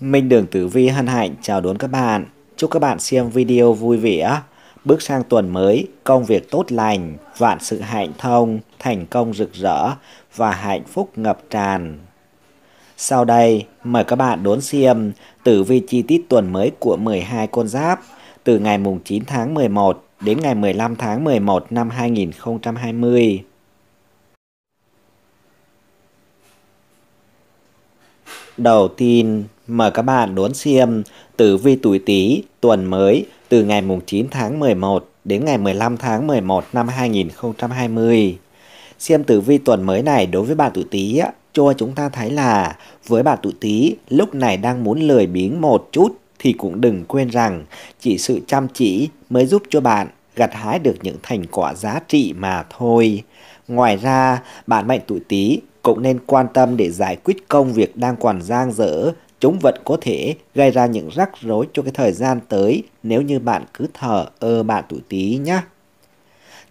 Minh Đường Tử Vi hân hạnh chào đón các bạn. Chúc các bạn xem video vui vẻ. Bước sang tuần mới, công việc tốt lành, vạn sự hạnh thông, thành công rực rỡ và hạnh phúc ngập tràn. Sau đây, mời các bạn đón xem tử vi chi tiết tuần mới của 12 con giáp từ ngày mùng 9 tháng 11 đến ngày 15 tháng 11 năm 2020. Đầu tiên, Mời các bạn đón xem tử vi tuổi Tý tuần mới từ ngày 9 tháng 11 đến ngày 15 tháng 11 năm 2020. Xem tử vi tuần mới này đối với bạn tuổi Tý cho chúng ta thấy là với bạn tuổi Tý lúc này đang muốn lười biếng một chút thì cũng đừng quên rằng chỉ sự chăm chỉ mới giúp cho bạn gặt hái được những thành quả giá trị mà thôi. Ngoài ra, bạn mệnh tuổi Tý cũng nên quan tâm để giải quyết công việc đang còn giang dở chúng vẫn có thể gây ra những rắc rối cho cái thời gian tới nếu như bạn cứ thờ ơ bạn tuổi tí nhé.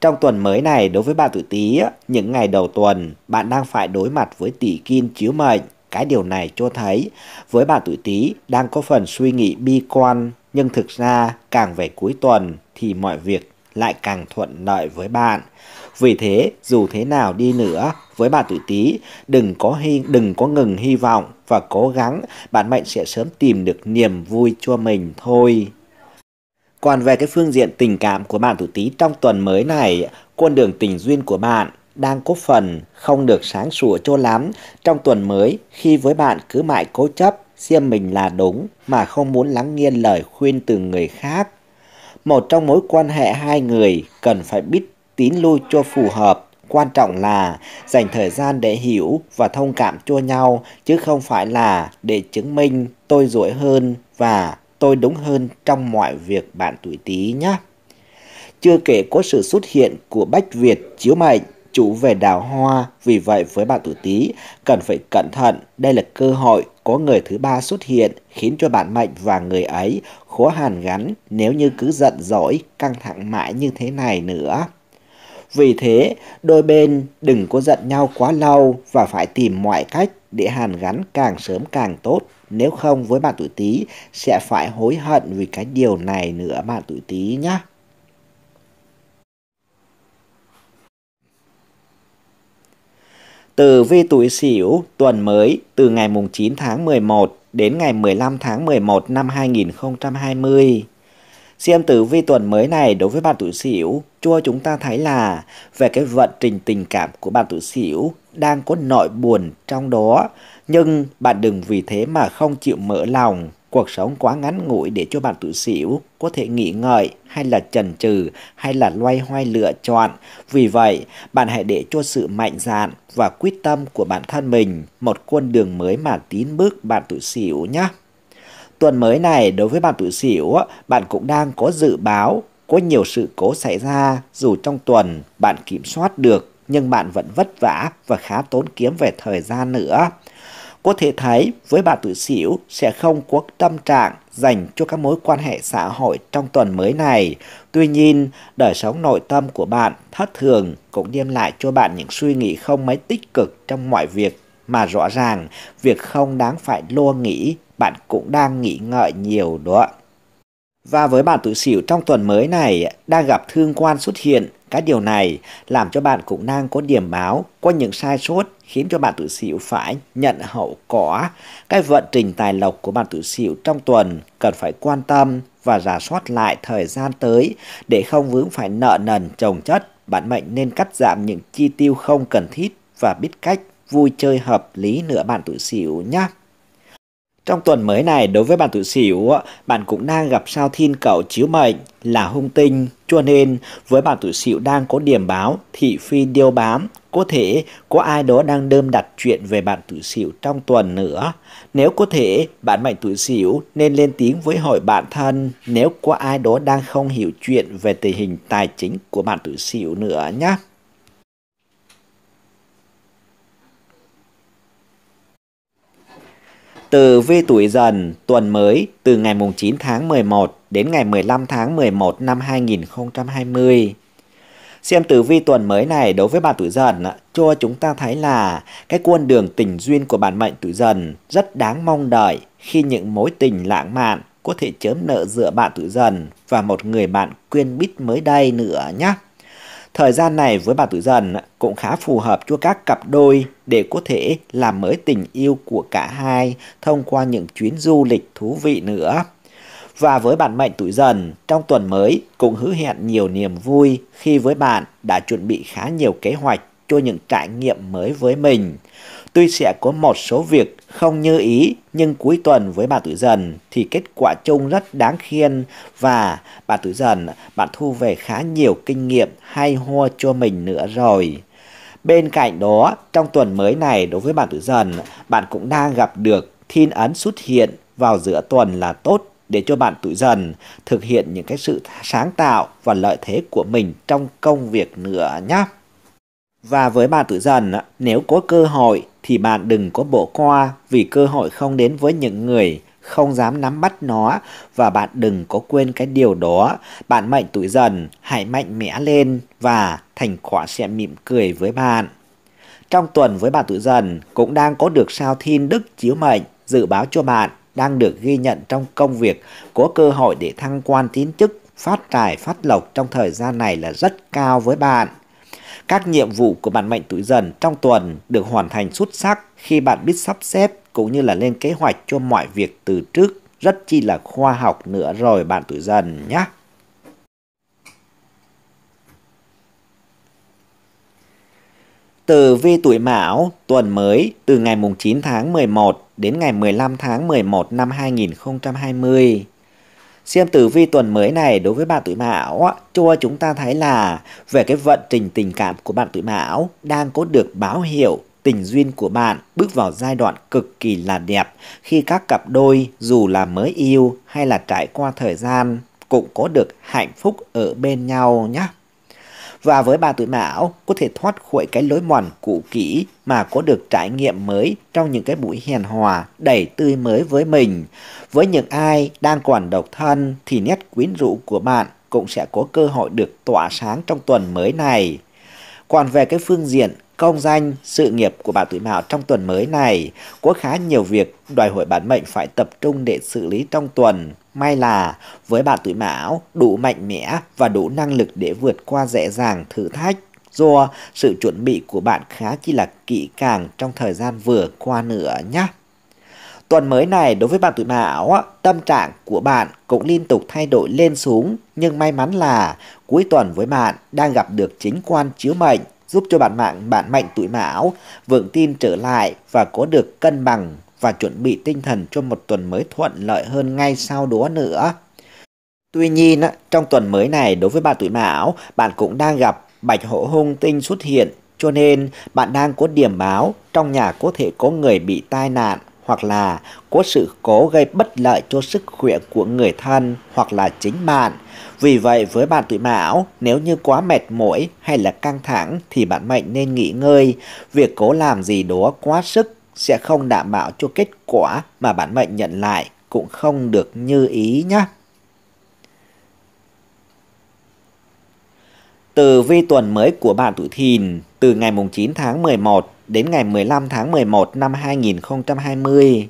Trong tuần mới này, đối với bạn tuổi tí, những ngày đầu tuần, bạn đang phải đối mặt với tỷ kim chiếu mệnh. Cái điều này cho thấy, với bạn tuổi tí đang có phần suy nghĩ bi quan, nhưng thực ra càng về cuối tuần thì mọi việc lại càng thuận lợi với bạn. Vì thế, dù thế nào đi nữa, với bạn tuổi Tý, đừng có hy, đừng có ngừng hy vọng và cố gắng, bạn mệnh sẽ sớm tìm được niềm vui cho mình thôi. Còn về cái phương diện tình cảm của bạn tuổi Tý trong tuần mới này, con đường tình duyên của bạn đang có phần không được sáng sủa cho lắm trong tuần mới khi với bạn cứ mãi cố chấp xem mình là đúng mà không muốn lắng nghe lời khuyên từ người khác một trong mối quan hệ hai người cần phải biết tín lui cho phù hợp. Quan trọng là dành thời gian để hiểu và thông cảm cho nhau chứ không phải là để chứng minh tôi giỏi hơn và tôi đúng hơn trong mọi việc bạn tuổi Tý nhé. Chưa kể có sự xuất hiện của Bách Việt chiếu mệnh chủ về đào hoa, vì vậy với bạn tuổi Tý cần phải cẩn thận, đây là cơ hội có người thứ ba xuất hiện khiến cho bạn Mạnh và người ấy khó hàn gắn nếu như cứ giận dỗi, căng thẳng mãi như thế này nữa. Vì thế, đôi bên đừng có giận nhau quá lâu và phải tìm mọi cách để hàn gắn càng sớm càng tốt. Nếu không với bạn tuổi Tý sẽ phải hối hận vì cái điều này nữa bạn tuổi Tý nhé. Tử vi tuổi Sửu tuần mới từ ngày mùng 9 tháng 11 đến ngày 15 tháng 11 năm 2020. Xem tử vi tuần mới này đối với bạn tuổi Sửu, cho chúng ta thấy là về cái vận trình tình cảm của bạn tuổi Sửu đang có nội buồn trong đó, nhưng bạn đừng vì thế mà không chịu mở lòng Cuộc sống quá ngắn ngủi để cho bạn tự xỉu, có thể nghỉ ngơi hay là chần chừ hay là loay hoay lựa chọn. Vì vậy, bạn hãy để cho sự mạnh dạn và quyết tâm của bản thân mình một con đường mới mà tiến bước bạn tự xỉu nhé. Tuần mới này đối với bạn tự xỉu, bạn cũng đang có dự báo có nhiều sự cố xảy ra dù trong tuần bạn kiểm soát được nhưng bạn vẫn vất vả và khá tốn kiếm về thời gian nữa. Có thể thấy với bà tuổi xỉu sẽ không có tâm trạng dành cho các mối quan hệ xã hội trong tuần mới này. Tuy nhiên, đời sống nội tâm của bạn thất thường cũng đem lại cho bạn những suy nghĩ không mấy tích cực trong mọi việc mà rõ ràng việc không đáng phải lo nghĩ bạn cũng đang nghĩ ngợi nhiều đó. Và với bạn tuổi sửu trong tuần mới này đang gặp thương quan xuất hiện cái điều này làm cho bạn cũng đang có điểm báo qua những sai sót khiến cho bạn tự xỉu phải nhận hậu quả. Cái vận trình tài lộc của bạn tự xỉu trong tuần cần phải quan tâm và giả soát lại thời gian tới để không vướng phải nợ nần trồng chất. Bạn mệnh nên cắt giảm những chi tiêu không cần thiết và biết cách vui chơi hợp lý nữa bạn tuổi xỉu nhé. Trong tuần mới này, đối với bạn tuổi sửu bạn cũng đang gặp sao thiên cậu chiếu mệnh là hung tinh. Cho nên, với bạn tuổi sửu đang có điểm báo, thị phi điêu bám, có thể có ai đó đang đơm đặt chuyện về bạn tuổi sửu trong tuần nữa. Nếu có thể, bạn mệnh tuổi sửu nên lên tiếng với hỏi bạn thân nếu có ai đó đang không hiểu chuyện về tình hình tài chính của bạn tuổi sửu nữa nhé. Từ vi tuổi dần tuần mới từ ngày 9 tháng 11 đến ngày 15 tháng 11 năm 2020. Xem tử vi tuần mới này đối với bạn tuổi dần cho chúng ta thấy là cái con đường tình duyên của bạn mệnh tuổi dần rất đáng mong đợi khi những mối tình lãng mạn có thể chớm nợ giữa bạn tuổi dần và một người bạn quyên bít mới đây nữa nhé. Thời gian này với bà tuổi Dần cũng khá phù hợp cho các cặp đôi để có thể làm mới tình yêu của cả hai thông qua những chuyến du lịch thú vị nữa. Và với bạn mệnh tuổi dần, trong tuần mới cũng hứa hẹn nhiều niềm vui khi với bạn đã chuẩn bị khá nhiều kế hoạch cho những trải nghiệm mới với mình. Tuy sẽ có một số việc không như ý nhưng cuối tuần với bà tuổi Dần thì kết quả chung rất đáng khen và bà tuổi Dần bạn thu về khá nhiều kinh nghiệm hay ho cho mình nữa rồi. Bên cạnh đó, trong tuần mới này đối với bạn tuổi Dần, bạn cũng đang gặp được thiên ấn xuất hiện vào giữa tuần là tốt để cho bạn tuổi dần thực hiện những cái sự sáng tạo và lợi thế của mình trong công việc nữa nhé. Và với bạn tuổi dần, nếu có cơ hội thì bạn đừng có bỏ qua vì cơ hội không đến với những người không dám nắm bắt nó và bạn đừng có quên cái điều đó. Bạn mạnh tuổi dần, hãy mạnh mẽ lên và thành quả sẽ mỉm cười với bạn. Trong tuần với bạn tuổi dần cũng đang có được sao thiên đức chiếu mệnh dự báo cho bạn đang được ghi nhận trong công việc có cơ hội để thăng quan tiến chức phát tài phát lộc trong thời gian này là rất cao với bạn các nhiệm vụ của bản mệnh tuổi dần trong tuần được hoàn thành xuất sắc khi bạn biết sắp xếp cũng như là lên kế hoạch cho mọi việc từ trước rất chi là khoa học nữa rồi bạn tuổi dần nhé. từ vi tuổi Mão tuần mới từ ngày mùng 9 tháng 11 đến ngày 15 tháng 11 năm 2020 Xem tử vi tuần mới này đối với bạn tuổi Mão, cho chúng ta thấy là về cái vận trình tình cảm của bạn tuổi Mão đang có được báo hiệu tình duyên của bạn bước vào giai đoạn cực kỳ là đẹp khi các cặp đôi dù là mới yêu hay là trải qua thời gian cũng có được hạnh phúc ở bên nhau nhé và với bà tuổi mão có thể thoát khỏi cái lối mòn cũ kỹ mà có được trải nghiệm mới trong những cái buổi hiền hòa đầy tươi mới với mình. Với những ai đang còn độc thân thì nét quyến rũ của bạn cũng sẽ có cơ hội được tỏa sáng trong tuần mới này. Còn về cái phương diện công danh, sự nghiệp của bà tuổi mão trong tuần mới này có khá nhiều việc đòi hỏi bản mệnh phải tập trung để xử lý trong tuần. May là với bạn tuổi mão đủ mạnh mẽ và đủ năng lực để vượt qua dễ dàng thử thách do sự chuẩn bị của bạn khá chi là kỹ càng trong thời gian vừa qua nữa nhé. Tuần mới này đối với bạn tuổi mão, tâm trạng của bạn cũng liên tục thay đổi lên xuống nhưng may mắn là cuối tuần với bạn đang gặp được chính quan chiếu mệnh giúp cho bạn mạng bạn mạnh tuổi mão vững tin trở lại và có được cân bằng và chuẩn bị tinh thần cho một tuần mới thuận lợi hơn ngay sau đó nữa. Tuy nhiên, trong tuần mới này đối với bạn tuổi mão, bạn cũng đang gặp bạch hổ hung tinh xuất hiện, cho nên bạn đang có điểm báo trong nhà có thể có người bị tai nạn hoặc là có sự cố gây bất lợi cho sức khỏe của người thân hoặc là chính bạn. Vì vậy với bạn tuổi mão, nếu như quá mệt mỏi hay là căng thẳng thì bạn mệnh nên nghỉ ngơi. Việc cố làm gì đó quá sức sẽ không đảm bảo cho kết quả mà bản mệnh nhận lại cũng không được như ý nhé. Từ vi tuần mới của bạn tuổi thìn từ ngày 9 tháng 11 đến ngày 15 tháng 11 năm 2020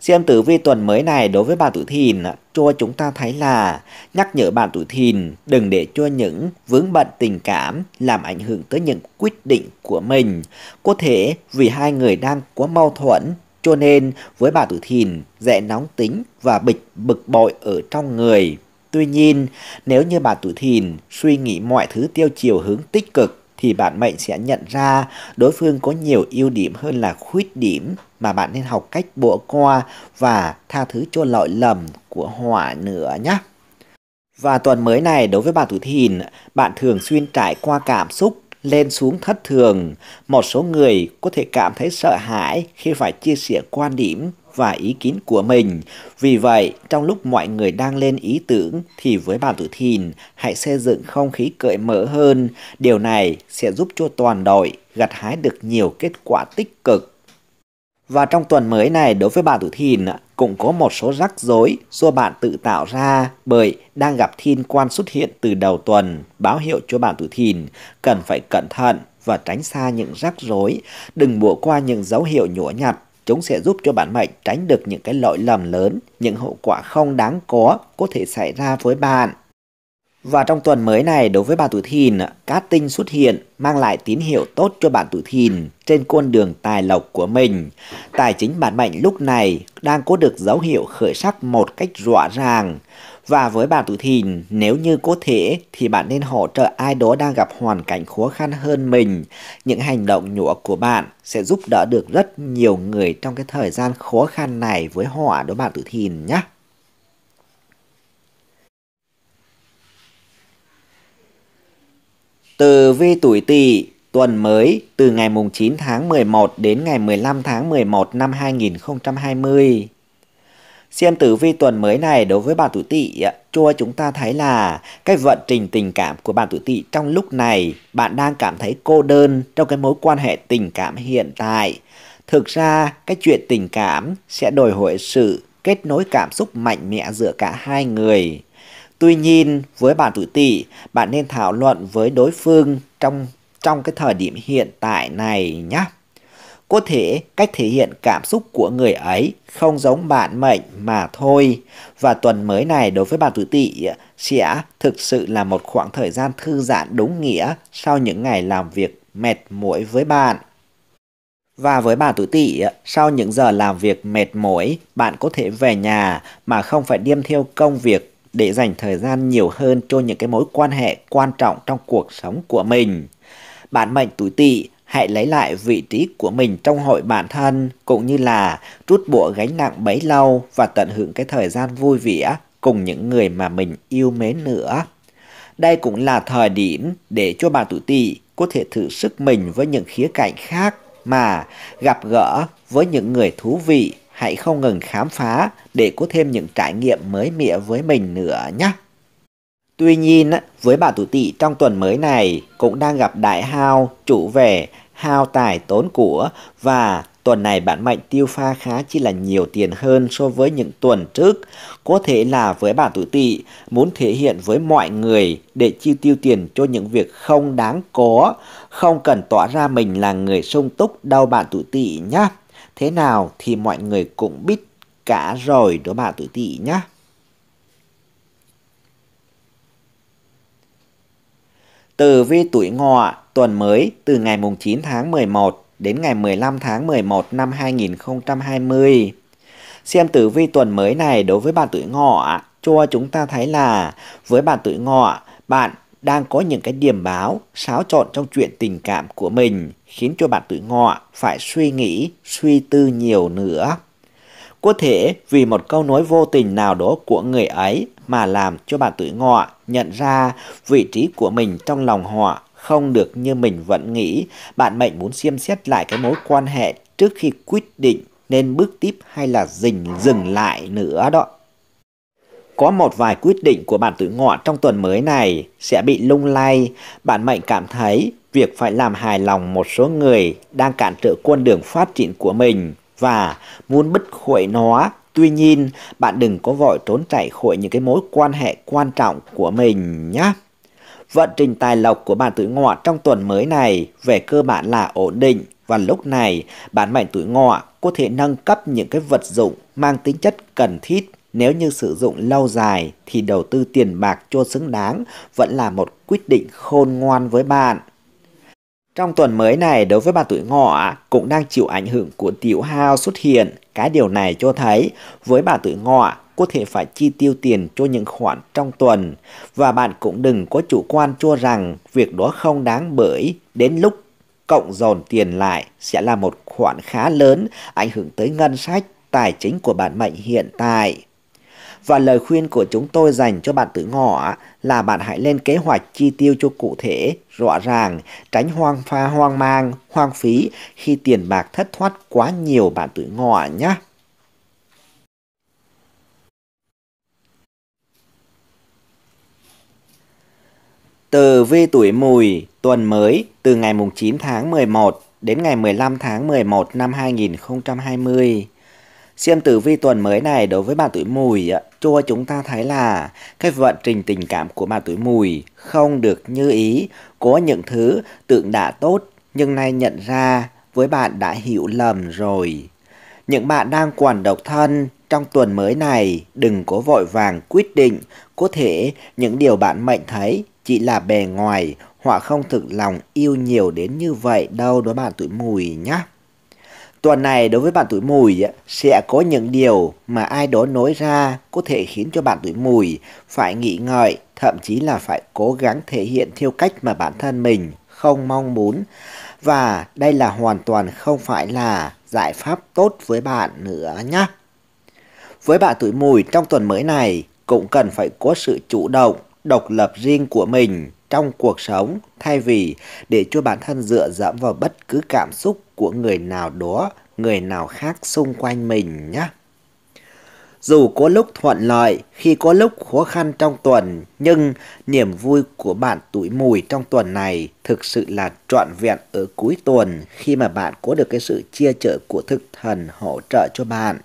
Xem tử vi tuần mới này đối với bạn tuổi thìn, cho chúng ta thấy là nhắc nhở bạn tuổi thìn đừng để cho những vướng bận tình cảm làm ảnh hưởng tới những quyết định của mình. Có thể vì hai người đang có mâu thuẫn cho nên với bạn tuổi thìn dễ nóng tính và bịch bực bội ở trong người. Tuy nhiên, nếu như bạn tuổi thìn suy nghĩ mọi thứ tiêu chiều hướng tích cực thì bạn mệnh sẽ nhận ra đối phương có nhiều ưu điểm hơn là khuyết điểm mà bạn nên học cách bỏ qua và tha thứ cho lỗi lầm của họ nữa nhé. Và tuần mới này đối với bạn tuổi thìn, bạn thường xuyên trải qua cảm xúc lên xuống thất thường. Một số người có thể cảm thấy sợ hãi khi phải chia sẻ quan điểm và ý kiến của mình. Vì vậy, trong lúc mọi người đang lên ý tưởng thì với bạn tuổi thìn, hãy xây dựng không khí cởi mở hơn. Điều này sẽ giúp cho toàn đội gặt hái được nhiều kết quả tích cực và trong tuần mới này đối với bạn tuổi thìn cũng có một số rắc rối do bạn tự tạo ra bởi đang gặp thiên quan xuất hiện từ đầu tuần, báo hiệu cho bạn tuổi thìn cần phải cẩn thận và tránh xa những rắc rối, đừng bỏ qua những dấu hiệu nhũa nhặt. Chúng sẽ giúp cho bạn mệnh tránh được những cái lỗi lầm lớn, những hậu quả không đáng có có thể xảy ra với bạn. Và trong tuần mới này đối với bạn tuổi thìn, cát tinh xuất hiện mang lại tín hiệu tốt cho bạn tuổi thìn trên con đường tài lộc của mình. Tài chính bản mệnh lúc này đang có được dấu hiệu khởi sắc một cách rõ ràng. Và với bạn tuổi thìn, nếu như có thể thì bạn nên hỗ trợ ai đó đang gặp hoàn cảnh khó khăn hơn mình. Những hành động nhũa của bạn sẽ giúp đỡ được rất nhiều người trong cái thời gian khó khăn này với họ đối bạn tuổi thìn nhé. Tử vi tuổi Tỵ tuần mới từ ngày mùng 9 tháng 11 đến ngày 15 tháng 11 năm 2020. Xem tử vi tuần mới này đối với bạn tuổi Tỵ, cho chúng ta thấy là cái vận trình tình cảm của bạn tuổi Tỵ trong lúc này, bạn đang cảm thấy cô đơn trong cái mối quan hệ tình cảm hiện tại. Thực ra, cái chuyện tình cảm sẽ đòi hỏi sự kết nối cảm xúc mạnh mẽ giữa cả hai người Tuy nhiên, với bạn tuổi tỵ, bạn nên thảo luận với đối phương trong trong cái thời điểm hiện tại này nhé. Có thể cách thể hiện cảm xúc của người ấy không giống bạn mệnh mà thôi. Và tuần mới này đối với bạn tuổi tỵ sẽ thực sự là một khoảng thời gian thư giãn đúng nghĩa sau những ngày làm việc mệt mỏi với bạn. Và với bạn tuổi tỵ, sau những giờ làm việc mệt mỏi, bạn có thể về nhà mà không phải điêm theo công việc để dành thời gian nhiều hơn cho những cái mối quan hệ quan trọng trong cuộc sống của mình. Bạn mệnh tuổi tỵ hãy lấy lại vị trí của mình trong hội bản thân cũng như là rút bộ gánh nặng bấy lâu và tận hưởng cái thời gian vui vẻ cùng những người mà mình yêu mến nữa. Đây cũng là thời điểm để cho bạn tuổi tỵ có thể thử sức mình với những khía cạnh khác mà gặp gỡ với những người thú vị hãy không ngừng khám phá để có thêm những trải nghiệm mới mẻ với mình nữa nhé. Tuy nhiên, với bà tuổi Tỵ trong tuần mới này cũng đang gặp đại hao, chủ về, hao tài tốn của và tuần này bản mệnh tiêu pha khá chỉ là nhiều tiền hơn so với những tuần trước. Có thể là với bà tuổi Tỵ muốn thể hiện với mọi người để chi tiêu tiền cho những việc không đáng có, không cần tỏ ra mình là người sung túc đâu bà tuổi Tỵ nhé. Thế nào thì mọi người cũng biết cả rồi đó bà tuổi tỵ nhá. Từ vi tuổi ngọ tuần mới từ ngày mùng 9 tháng 11 đến ngày 15 tháng 11 năm 2020. Xem tử vi tuần mới này đối với bạn tuổi ngọ, cho chúng ta thấy là với bạn tuổi ngọ, bạn đang có những cái điểm báo xáo trộn trong chuyện tình cảm của mình khiến cho bạn tuổi ngọ phải suy nghĩ, suy tư nhiều nữa. Có thể vì một câu nói vô tình nào đó của người ấy mà làm cho bạn tuổi ngọ nhận ra vị trí của mình trong lòng họ không được như mình vẫn nghĩ, bạn mệnh muốn xem xét lại cái mối quan hệ trước khi quyết định nên bước tiếp hay là dừng dừng lại nữa đó. Có một vài quyết định của bạn tuổi ngọ trong tuần mới này sẽ bị lung lay. Bạn mệnh cảm thấy việc phải làm hài lòng một số người đang cản trở con đường phát triển của mình và muốn bứt khỏi nó. Tuy nhiên, bạn đừng có vội trốn chạy khỏi những cái mối quan hệ quan trọng của mình nhé. Vận trình tài lộc của bạn tuổi ngọ trong tuần mới này về cơ bản là ổn định và lúc này bạn mệnh tuổi ngọ có thể nâng cấp những cái vật dụng mang tính chất cần thiết nếu như sử dụng lâu dài thì đầu tư tiền bạc cho xứng đáng vẫn là một quyết định khôn ngoan với bạn. Trong tuần mới này đối với bà tuổi ngọ cũng đang chịu ảnh hưởng của tiểu hao xuất hiện. Cái điều này cho thấy với bà tuổi ngọ có thể phải chi tiêu tiền cho những khoản trong tuần và bạn cũng đừng có chủ quan cho rằng việc đó không đáng bởi đến lúc cộng dồn tiền lại sẽ là một khoản khá lớn ảnh hưởng tới ngân sách tài chính của bạn mệnh hiện tại. Và lời khuyên của chúng tôi dành cho bạn tự ngọ là bạn hãy lên kế hoạch chi tiêu cho cụ thể, rõ ràng, tránh hoang pha hoang mang, hoang phí khi tiền bạc thất thoát quá nhiều bạn tự ngọ nhé. Từ vi tuổi mùi tuần mới từ ngày 9 tháng 11 đến ngày 15 tháng 11 năm 2020. Xem tử vi tuần mới này đối với bạn tuổi mùi cho chúng ta thấy là cái vận trình tình cảm của bạn tuổi mùi không được như ý. Có những thứ tưởng đã tốt nhưng nay nhận ra với bạn đã hiểu lầm rồi. Những bạn đang còn độc thân trong tuần mới này đừng có vội vàng quyết định. Có thể những điều bạn mệnh thấy chỉ là bề ngoài họ không thực lòng yêu nhiều đến như vậy đâu đối bạn tuổi mùi nhé. Tuần này đối với bạn tuổi mùi sẽ có những điều mà ai đó nói ra có thể khiến cho bạn tuổi mùi phải nghĩ ngợi, thậm chí là phải cố gắng thể hiện theo cách mà bản thân mình không mong muốn. Và đây là hoàn toàn không phải là giải pháp tốt với bạn nữa nhé. Với bạn tuổi mùi trong tuần mới này cũng cần phải có sự chủ động độc lập riêng của mình trong cuộc sống thay vì để cho bản thân dựa dẫm vào bất cứ cảm xúc của người nào đó, người nào khác xung quanh mình nhé. Dù có lúc thuận lợi, khi có lúc khó khăn trong tuần, nhưng niềm vui của bạn tuổi mùi trong tuần này thực sự là trọn vẹn ở cuối tuần khi mà bạn có được cái sự chia trợ của thực thần hỗ trợ cho bạn.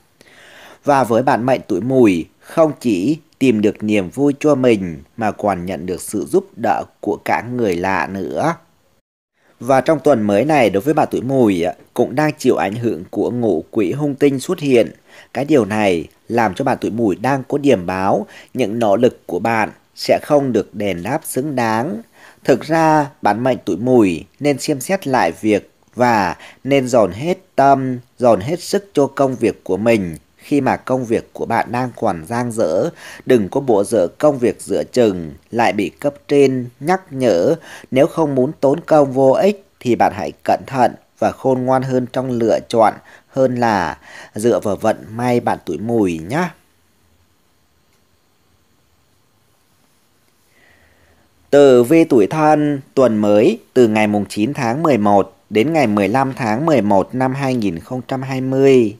Và với bạn mệnh tuổi mùi, không chỉ tìm được niềm vui cho mình mà còn nhận được sự giúp đỡ của cả người lạ nữa. Và trong tuần mới này đối với bà tuổi mùi cũng đang chịu ảnh hưởng của ngũ quỷ hung tinh xuất hiện. Cái điều này làm cho bà tuổi mùi đang có điểm báo những nỗ lực của bạn sẽ không được đền đáp xứng đáng. Thực ra bản mệnh tuổi mùi nên xem xét lại việc và nên dồn hết tâm, dồn hết sức cho công việc của mình khi mà công việc của bạn đang còn dang dở, đừng có bộ dở công việc giữa chừng, lại bị cấp trên nhắc nhở. Nếu không muốn tốn công vô ích thì bạn hãy cẩn thận và khôn ngoan hơn trong lựa chọn hơn là dựa vào vận may bạn tuổi mùi nhé. Tử vi tuổi thân tuần mới từ ngày mùng 9 tháng 11 đến ngày 15 tháng 11 năm 2020.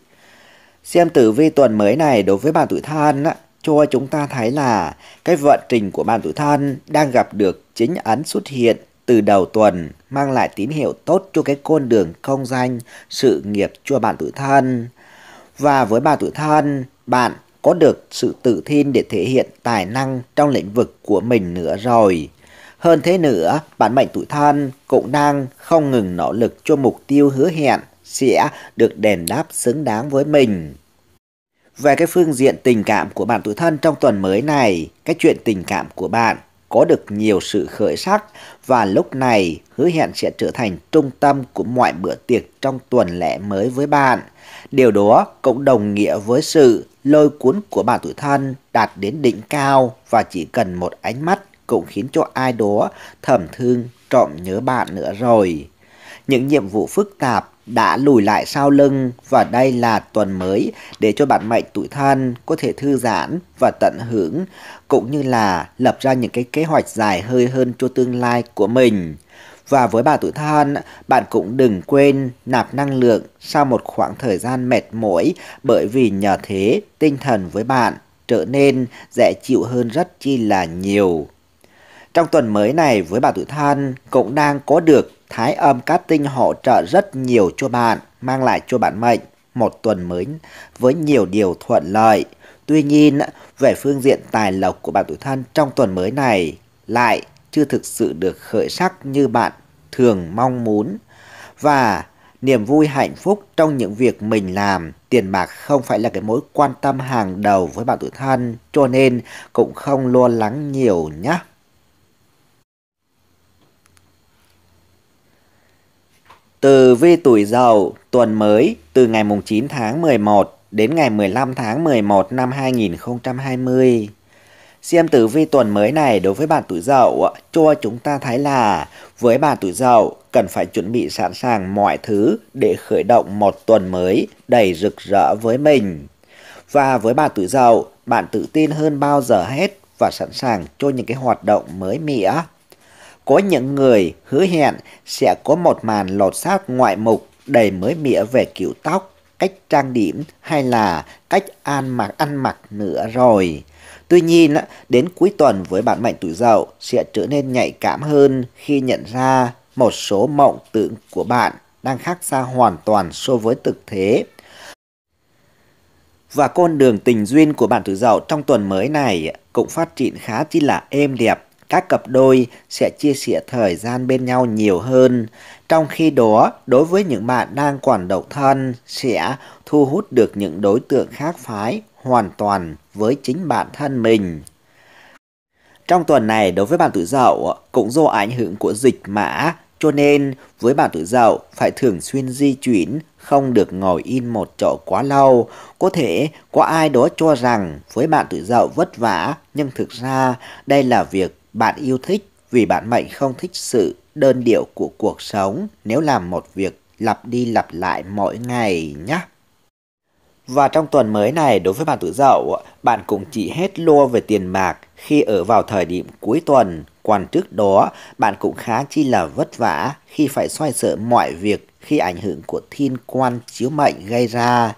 Xem tử vi tuần mới này đối với bạn tuổi thân á, cho chúng ta thấy là cái vận trình của bạn tuổi thân đang gặp được chính ấn xuất hiện từ đầu tuần mang lại tín hiệu tốt cho cái con đường công danh sự nghiệp cho bạn tuổi thân. Và với bạn tuổi thân, bạn có được sự tự tin để thể hiện tài năng trong lĩnh vực của mình nữa rồi. Hơn thế nữa, bản mệnh tuổi thân cũng đang không ngừng nỗ lực cho mục tiêu hứa hẹn sẽ được đền đáp xứng đáng với mình. Về cái phương diện tình cảm của bạn tuổi thân trong tuần mới này, cái chuyện tình cảm của bạn có được nhiều sự khởi sắc và lúc này hứa hẹn sẽ trở thành trung tâm của mọi bữa tiệc trong tuần lễ mới với bạn. Điều đó cũng đồng nghĩa với sự lôi cuốn của bạn tuổi thân đạt đến đỉnh cao và chỉ cần một ánh mắt cũng khiến cho ai đó thầm thương trộm nhớ bạn nữa rồi những nhiệm vụ phức tạp đã lùi lại sau lưng và đây là tuần mới để cho bạn mệnh tuổi thân có thể thư giãn và tận hưởng cũng như là lập ra những cái kế hoạch dài hơi hơn cho tương lai của mình. Và với bà tuổi thân, bạn cũng đừng quên nạp năng lượng sau một khoảng thời gian mệt mỏi bởi vì nhờ thế tinh thần với bạn trở nên dễ chịu hơn rất chi là nhiều. Trong tuần mới này với bà tuổi thân cũng đang có được Thái âm cát tinh hỗ trợ rất nhiều cho bạn, mang lại cho bạn mệnh một tuần mới với nhiều điều thuận lợi. Tuy nhiên, về phương diện tài lộc của bạn tuổi thân trong tuần mới này lại chưa thực sự được khởi sắc như bạn thường mong muốn. Và niềm vui hạnh phúc trong những việc mình làm, tiền bạc không phải là cái mối quan tâm hàng đầu với bạn tuổi thân, cho nên cũng không lo lắng nhiều nhé. Từ vi tuổi dậu tuần mới từ ngày 9 tháng 11 đến ngày 15 tháng 11 năm 2020. Xem tử vi tuần mới này đối với bạn tuổi dậu cho chúng ta thấy là với bạn tuổi dậu cần phải chuẩn bị sẵn sàng mọi thứ để khởi động một tuần mới đầy rực rỡ với mình. Và với bạn tuổi dậu, bạn tự tin hơn bao giờ hết và sẵn sàng cho những cái hoạt động mới mẻ có những người hứa hẹn sẽ có một màn lột xác ngoại mục đầy mới mỉa về kiểu tóc, cách trang điểm hay là cách ăn mặc ăn mặc nữa rồi. Tuy nhiên, đến cuối tuần với bạn mệnh tuổi dậu sẽ trở nên nhạy cảm hơn khi nhận ra một số mộng tưởng của bạn đang khác xa hoàn toàn so với thực thế. Và con đường tình duyên của bạn tuổi dậu trong tuần mới này cũng phát triển khá chi là êm đẹp các cặp đôi sẽ chia sẻ thời gian bên nhau nhiều hơn. Trong khi đó, đối với những bạn đang còn độc thân sẽ thu hút được những đối tượng khác phái hoàn toàn với chính bản thân mình. Trong tuần này, đối với bạn tuổi dậu, cũng do ảnh hưởng của dịch mã, cho nên với bạn tuổi dậu phải thường xuyên di chuyển, không được ngồi in một chỗ quá lâu. Có thể có ai đó cho rằng với bạn tuổi dậu vất vả, nhưng thực ra đây là việc bạn yêu thích vì bạn mệnh không thích sự đơn điệu của cuộc sống nếu làm một việc lặp đi lặp lại mỗi ngày nhé. Và trong tuần mới này, đối với bạn tuổi dậu, bạn cũng chỉ hết lo về tiền bạc khi ở vào thời điểm cuối tuần. Còn trước đó, bạn cũng khá chi là vất vả khi phải xoay sở mọi việc khi ảnh hưởng của thiên quan chiếu mệnh gây ra.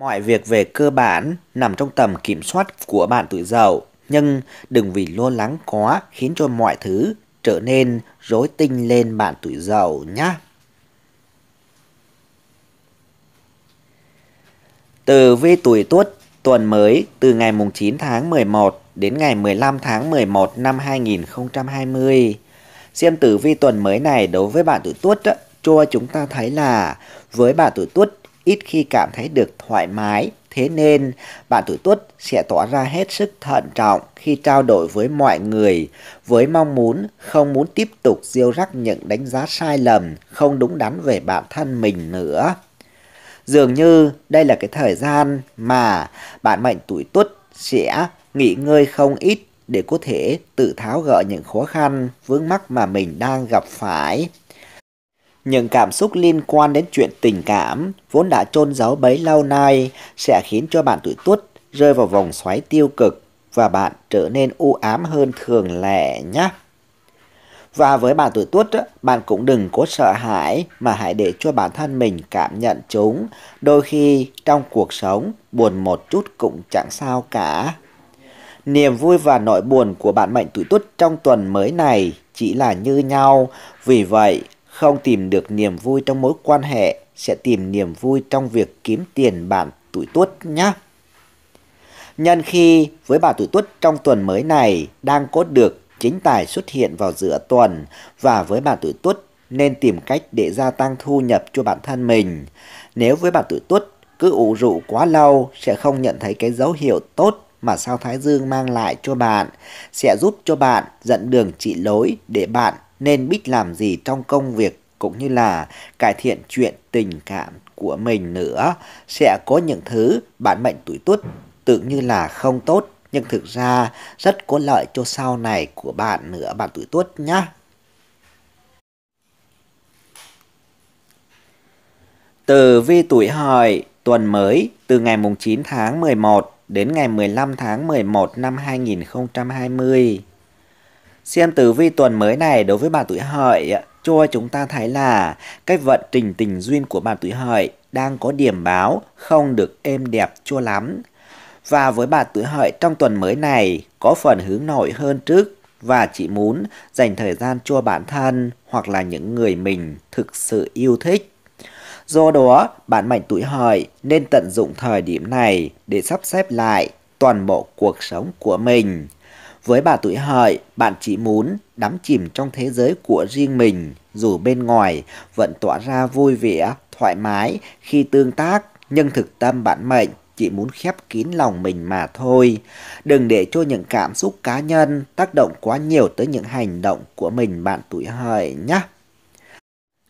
Mọi việc về cơ bản nằm trong tầm kiểm soát của bạn tuổi dậu, nhưng đừng vì lo lắng quá khiến cho mọi thứ trở nên rối tinh lên bạn tuổi dậu nhé. Từ vi tuổi tuất tuần mới từ ngày 9 tháng 11 đến ngày 15 tháng 11 năm 2020. Xem tử vi tuần mới này đối với bạn tuổi tuất cho chúng ta thấy là với bạn tuổi tuất ít khi cảm thấy được thoải mái, thế nên bạn tuổi tuất sẽ tỏ ra hết sức thận trọng khi trao đổi với mọi người, với mong muốn không muốn tiếp tục diêu rắc những đánh giá sai lầm, không đúng đắn về bản thân mình nữa. Dường như đây là cái thời gian mà bạn mệnh tuổi tuất sẽ nghỉ ngơi không ít để có thể tự tháo gỡ những khó khăn, vướng mắc mà mình đang gặp phải những cảm xúc liên quan đến chuyện tình cảm vốn đã chôn giấu bấy lâu nay sẽ khiến cho bạn tuổi tuất rơi vào vòng xoáy tiêu cực và bạn trở nên u ám hơn thường lệ nhé. Và với bạn tuổi tuất, bạn cũng đừng có sợ hãi mà hãy để cho bản thân mình cảm nhận chúng. Đôi khi trong cuộc sống, buồn một chút cũng chẳng sao cả. Niềm vui và nỗi buồn của bạn mệnh tuổi tuất trong tuần mới này chỉ là như nhau. Vì vậy, không tìm được niềm vui trong mối quan hệ sẽ tìm niềm vui trong việc kiếm tiền bạn tuổi tuất nhé. Nhân khi với bà tuổi tuất trong tuần mới này đang có được chính tài xuất hiện vào giữa tuần và với bà tuổi tuất nên tìm cách để gia tăng thu nhập cho bản thân mình. Nếu với bà tuổi tuất cứ ủ rũ quá lâu sẽ không nhận thấy cái dấu hiệu tốt mà sao Thái Dương mang lại cho bạn sẽ giúp cho bạn dẫn đường chỉ lối để bạn nên biết làm gì trong công việc cũng như là cải thiện chuyện tình cảm của mình nữa. Sẽ có những thứ bản mệnh tuổi tuất tưởng như là không tốt nhưng thực ra rất có lợi cho sau này của bạn nữa bạn tuổi tuất nhá. Từ vi tuổi hợi tuần mới từ ngày mùng 9 tháng 11 đến ngày 15 tháng 11 năm 2020. Xem tử vi tuần mới này đối với bạn tuổi hợi, cho chúng ta thấy là cái vận trình tình duyên của bạn tuổi hợi đang có điểm báo không được êm đẹp cho lắm. Và với bạn tuổi hợi trong tuần mới này có phần hướng nội hơn trước và chỉ muốn dành thời gian cho bản thân hoặc là những người mình thực sự yêu thích. Do đó, bạn mạnh tuổi hợi nên tận dụng thời điểm này để sắp xếp lại toàn bộ cuộc sống của mình với bà tuổi hợi, bạn chỉ muốn đắm chìm trong thế giới của riêng mình, dù bên ngoài vẫn tỏa ra vui vẻ, thoải mái khi tương tác, nhưng thực tâm bản mệnh chỉ muốn khép kín lòng mình mà thôi. Đừng để cho những cảm xúc cá nhân tác động quá nhiều tới những hành động của mình bạn tuổi hợi nhé.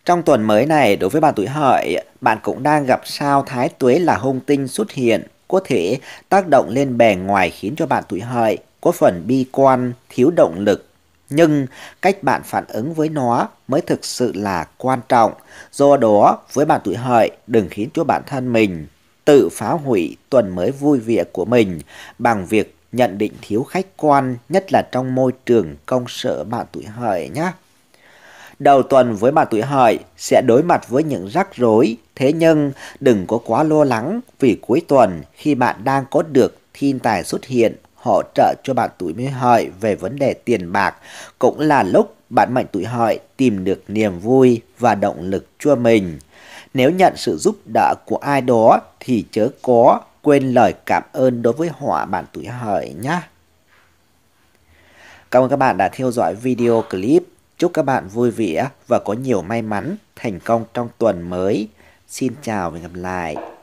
Trong tuần mới này, đối với bạn tuổi hợi, bạn cũng đang gặp sao thái tuế là hung tinh xuất hiện, có thể tác động lên bề ngoài khiến cho bạn tuổi hợi có phần bi quan, thiếu động lực. Nhưng cách bạn phản ứng với nó mới thực sự là quan trọng. Do đó, với bạn tuổi hợi, đừng khiến cho bản thân mình tự phá hủy tuần mới vui vẻ của mình bằng việc nhận định thiếu khách quan, nhất là trong môi trường công sở bạn tuổi hợi nhé. Đầu tuần với bạn tuổi hợi sẽ đối mặt với những rắc rối, thế nhưng đừng có quá lo lắng vì cuối tuần khi bạn đang có được thiên tài xuất hiện hỗ trợ cho bạn tuổi mới hợi về vấn đề tiền bạc, cũng là lúc bạn mệnh tuổi hợi tìm được niềm vui và động lực cho mình. Nếu nhận sự giúp đỡ của ai đó thì chớ có quên lời cảm ơn đối với họ bạn tuổi hợi nhé. Cảm ơn các bạn đã theo dõi video clip. Chúc các bạn vui vẻ và có nhiều may mắn, thành công trong tuần mới. Xin chào và gặp lại.